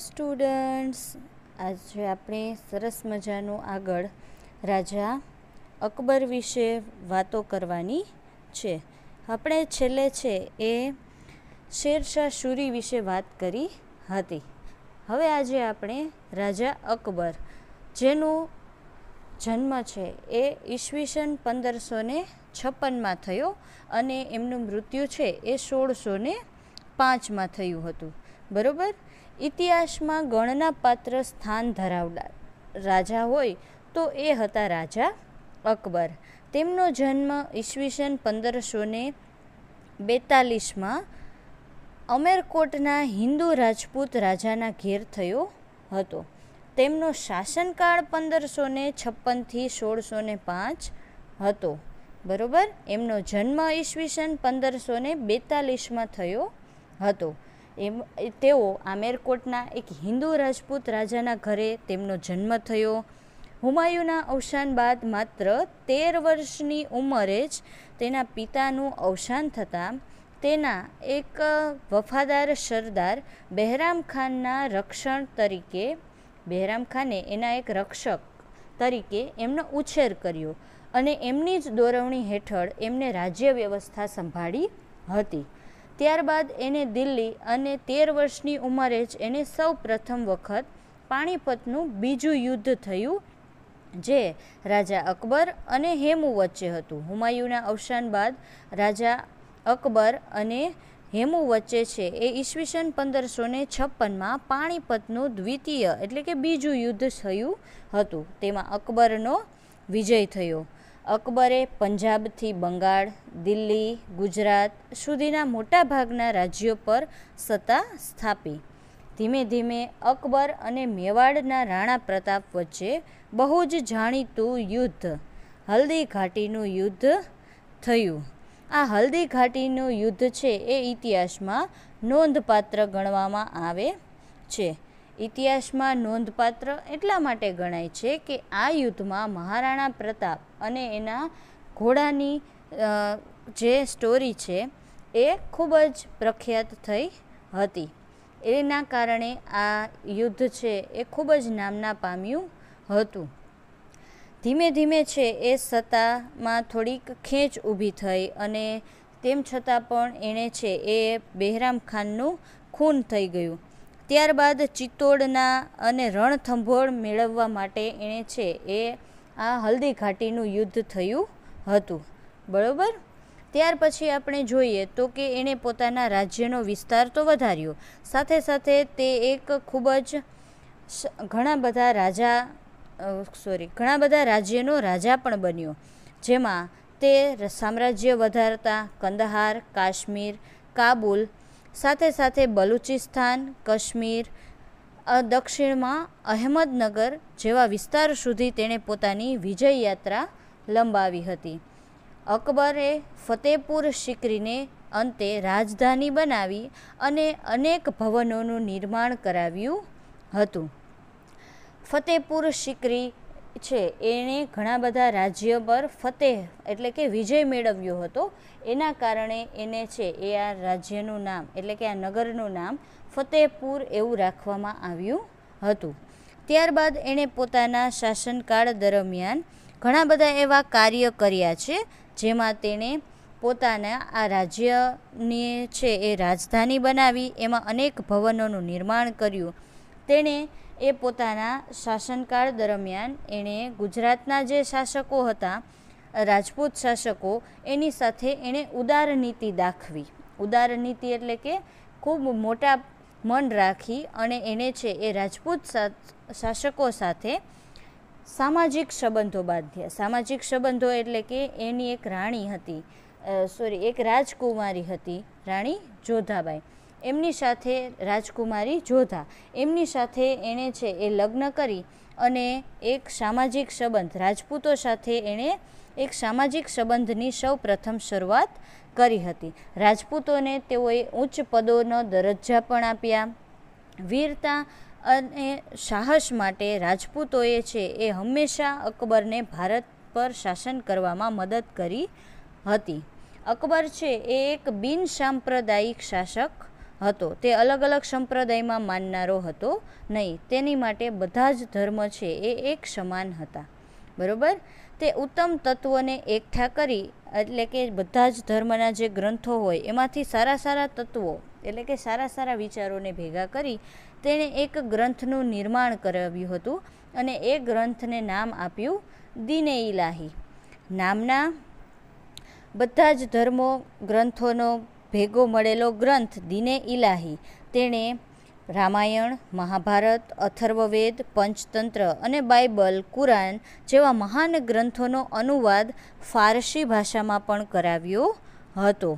students આજે આપણે સરસ મજાનું આગળ રાજા અકબર વિશે વાતો કરવાની છે આપણે છેલ્લે છે એ શેરશાહ શુરી વિશે વાત કરી હતી હવે આજે આપણે રાજા અકબર જેનો જન્મ છે એ ઈસવીસન પંદરસો ને છપ્પનમાં થયો અને એમનું મૃત્યુ છે એ સોળસો ને પાંચમાં થયું હતું બરાબર ઇતિહાસમાં ગણનાપાત્ર સ્થાન ધરાવનાર રાજા હોય તો એ હતા રાજા અકબર તેમનો જન્મ ઈસવીસન પંદરસો ને બેતાલીસમાં અમેરકોટના હિન્દુ રાજપૂત રાજાના ઘેર થયો હતો તેમનો શાસનકાળ પંદરસો ને છપ્પનથી સોળસો ને પાંચ હતો બરોબર એમનો જન્મ ઈસવીસન પંદરસો ને બેતાલીસમાં થયો હતો એમ તેઓ આમેરકોટના એક હિન્દુ રાજપૂત રાજાના ઘરે તેમનો જન્મ થયો હુમાયુના અવસાન બાદ માત્ર તેર વર્ષની ઉંમરે જ તેના પિતાનું અવસાન થતાં તેના એક વફાદાર સરદાર બહેરામ ખાનના રક્ષણ તરીકે બહેરામ ખાને એના એક રક્ષક તરીકે એમનો ઉછેર કર્યો અને એમની જ દોરવણી હેઠળ એમને રાજ્ય વ્યવસ્થા સંભાળી હતી ત્યારબાદ એને દિલ્હી અને તેર વર્ષની ઉંમરે જ એને સૌ પ્રથમ વખત પાણીપતનું બીજું યુદ્ધ થયું જે રાજા અકબર અને હેમુ વચ્ચે હતું હુમાયુના અવસાન બાદ રાજા અકબર અને હેમુ વચ્ચે છે એ ઈસવીસન પંદરસો ને છપ્પનમાં પાણીપતનું દ્વિતીય એટલે કે બીજું યુદ્ધ થયું હતું તેમાં અકબરનો વિજય થયો અકબરે પંજાબથી બંગાળ દિલ્હી ગુજરાત સુધીના મોટાભાગના રાજ્યો પર સત્તા સ્થાપી ધીમે ધીમે અકબર અને મેવાડના રાણા પ્રતાપ વચ્ચે બહુ જ જાણીતું યુદ્ધ હલ્દી ઘાટીનું યુદ્ધ થયું આ હલ્દી ઘાટીનું યુદ્ધ છે એ ઇતિહાસમાં નોંધપાત્ર ગણવામાં આવે છે ઇતિહાસમાં નોંધપાત્ર એટલા માટે ગણાય છે કે આ યુદ્ધમાં મહારાણા પ્રતાપ અને એના ઘોડાની જે સ્ટોરી છે એ ખૂબ જ પ્રખ્યાત થઈ હતી એના કારણે આ યુદ્ધ છે એ ખૂબ જ નામના પામ્યું હતું ધીમે ધીમે છે એ સત્તામાં થોડીક ખેંચ ઊભી થઈ અને તેમ છતાં પણ એણે છે એ બેહરામ ખાનનું ખૂન થઈ ગયું ત્યારબાદ ચિત્તોડના અને રણથંભોળ મેળવવા માટે એણે છે એ આ હલ્દી ઘાટીનું યુદ્ધ થયું હતું બરાબર ત્યાર પછી આપણે જોઈએ તો કે એણે પોતાના રાજ્યનો વિસ્તાર તો વધાર્યો સાથે સાથે તે એક ખૂબ જ ઘણા બધા રાજા સોરી ઘણા બધા રાજ્યનો રાજા પણ બન્યો જેમાં તે સામ્રાજ્ય વધારતા કંદહાર કાશ્મીર કાબુલ સાથે સાથે બલુચિસ્તાન કાશ્મીર દક્ષિણમાં અહેમદનગર જેવા વિસ્તાર સુધી તેણે પોતાની વિજય યાત્રા લંબાવી હતી અકબરે ફતેપુર સિકરીને અંતે રાજધાની બનાવી અને અનેક ભવનોનું નિર્માણ કરાવ્યું હતું ફતેપુર સિકરી છે એણે ઘણા બધા રાજ્ય પર ફતેહ એટલે કે વિજય મેળવ્યો હતો એના કારણે એને છે એ આ રાજ્યનું નામ એટલે કે આ નગરનું નામ ફતેહપુર એવું રાખવામાં આવ્યું હતું ત્યારબાદ એણે પોતાના શાસનકાળ દરમિયાન ઘણા બધા એવા કાર્ય કર્યા છે જેમાં તેણે પોતાના આ રાજ્યની છે એ રાજધાની બનાવી એમાં અનેક ભવનોનું નિર્માણ કર્યું તેણે એ પોતાના શાસનકાળ દરમિયાન એણે ગુજરાતના જે શાસકો હતા રાજપૂત શાસકો એની સાથે એણે ઉદાર નીતિ દાખવી ઉદાર નીતિ એટલે કે ખૂબ મોટા મન રાખી અને એને છે એ રાજપૂત શાસકો સાથે સામાજિક સંબંધો બાંધ્યા સામાજિક સંબંધો એટલે કે એની એક રાણી હતી સોરી એક રાજકુમારી હતી રાણી જોધાબાઈ એમની સાથે રાજકુમારી જોધા એમની સાથે એણે છે એ લગ્ન કરી અને એક સામાજિક સંબંધ રાજપૂતો સાથે એણે એક સામાજિક સંબંધની સૌ પ્રથમ શરૂઆત કરી હતી રાજપૂતોને તેઓએ ઉચ્ચ પદોનો દરજ્જા પણ આપ્યા વીરતા અને સાહસ માટે રાજપૂતોએ છે એ હંમેશા અકબરને ભારત પર શાસન કરવામાં મદદ કરી હતી અકબર છે એ એક બિનસાંપ્રદાયિક શાસક હતો તે અલગ અલગ સંપ્રદાયમાં માનનારો હતો નહીં તેની માટે બધા જ ધર્મ છે એ એક સમાન હતા બરોબર તે ઉત્તમ તત્વોને એકઠા કરી એટલે કે બધા જ ધર્મના જે ગ્રંથો હોય એમાંથી સારા સારા તત્વો એટલે કે સારા સારા વિચારોને ભેગા કરી તેણે એક ગ્રંથનું નિર્માણ કરાવ્યું હતું અને એ ગ્રંથને નામ આપ્યું દિને ઇલાહી નામના બધા જ ધર્મો ગ્રંથોનો ભેગો મળેલો ગ્રંથ દિને ઇલાહી તેણે રામાયણ મહાભારત અથર્વવેદ પંચતંત્ર અને બાઇબલ કુરાન જેવા મહાન ગ્રંથોનો અનુવાદ ફારસી ભાષામાં પણ કરાવ્યો હતો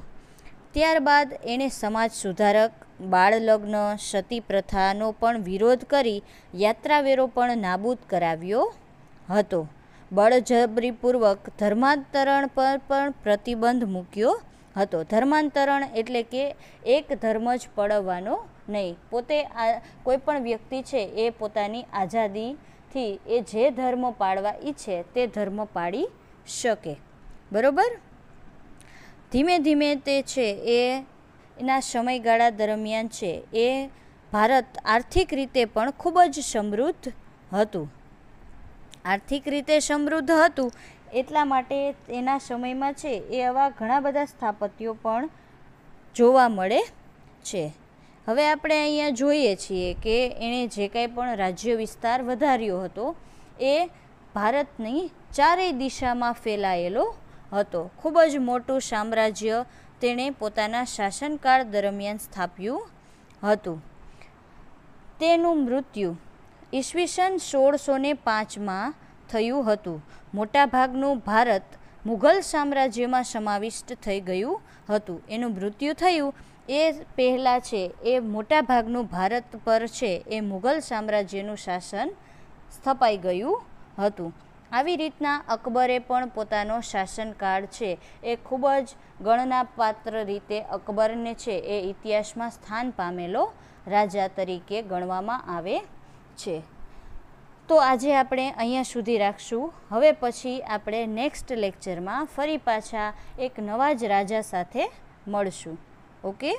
ત્યારબાદ એણે સમાજ સુધારક બાળલગ્ન સતી પ્રથાનો પણ વિરોધ કરી યાત્રાવેરો પણ નાબૂદ કરાવ્યો હતો બળજબરીપૂર્વક ધર્માંતરણ પર પણ પ્રતિબંધ મૂક્યો હતો ધર્માંતરણ એટલે કે એક ધર્મ જ પળવવાનો નહીં પોતે આ કોઈપણ વ્યક્તિ છે એ પોતાની આઝાદીથી એ જે ધર્મ પાળવા ઈચ્છે તે ધર્મ પાળી શકે બરોબર ધીમે ધીમે તે છે એ એના સમયગાળા દરમિયાન છે એ ભારત આર્થિક રીતે પણ ખૂબ જ સમૃદ્ધ હતું આર્થિક રીતે સમૃદ્ધ હતું એટલા માટે એના સમયમાં છે એ આવા ઘણા બધા સ્થાપત્યો પણ જોવા મળે છે હવે આપણે અહીંયા જોઈએ છીએ કે એણે જે કાંઈ પણ રાજ્ય વિસ્તાર વધાર્યો હતો એ ભારતની ચારેય દિશામાં ફેલાયેલો હતો ખૂબ જ મોટું સામ્રાજ્ય તેણે પોતાના શાસનકાળ દરમિયાન સ્થાપ્યું હતું તેનું મૃત્યુ ઈસવીસન સોળસો ને પાંચમાં થયું હતું મોટાભાગનું ભારત મુઘલ સામ્રાજ્યમાં સમાવિષ્ટ થઈ ગયું હતું એનું મૃત્યુ થયું એ પહેલાં છે એ મોટાભાગનું ભારત પર છે એ મુઘલ સામ્રાજ્યનું શાસન સ્થપાઈ ગયું હતું આવી રીતના અકબરે પણ પોતાનો શાસનકાળ છે એ ખૂબ જ ગણનાપાત્ર રીતે અકબરને છે એ ઇતિહાસમાં સ્થાન પામેલો રાજા તરીકે ગણવામાં આવે છે તો આજે આપણે અહીંયા સુધી રાખશું હવે પછી આપણે નેક્સ્ટ લેક્ચરમાં ફરી પાછા એક નવા જ રાજા સાથે મળશું ઓકે